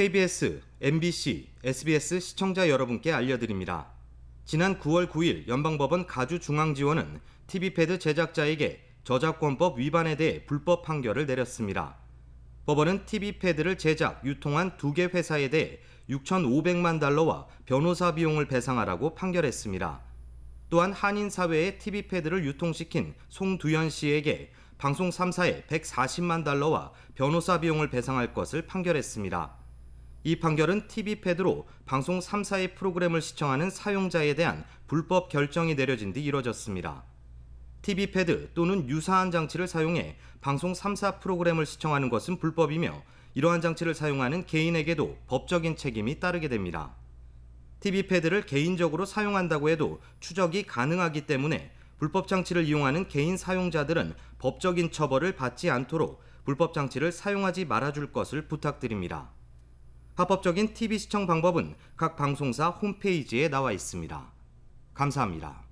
KBS, MBC, SBS 시청자 여러분께 알려드립니다. 지난 9월 9일 연방법원 가주중앙지원은 TV패드 제작자에게 저작권법 위반에 대해 불법 판결을 내렸습니다. 법원은 TV패드를 제작, 유통한 두 개 회사에 대해 6,500만 달러와 변호사 비용을 배상하라고 판결했습니다. 또한 한인 사회에 TV패드를 유통시킨 송두현 씨에게 방송 3사에 140만 달러와 변호사 비용을 배상할 것을 판결했습니다. 이 판결은 TV패드로 방송 3사의 프로그램을 시청하는 사용자에 대한 불법 결정이 내려진 뒤 이뤄졌습니다. TV패드 또는 유사한 장치를 사용해 방송 3사 프로그램을 시청하는 것은 불법이며 이러한 장치를 사용하는 개인에게도 법적인 책임이 따르게 됩니다. TV패드를 개인적으로 사용한다고 해도 추적이 가능하기 때문에 불법 장치를 이용하는 개인 사용자들은 법적인 처벌을 받지 않도록 불법 장치를 사용하지 말아줄 것을 부탁드립니다. 합법적인 TV 시청 방법은 각 방송사 홈페이지에 나와 있습니다. 감사합니다.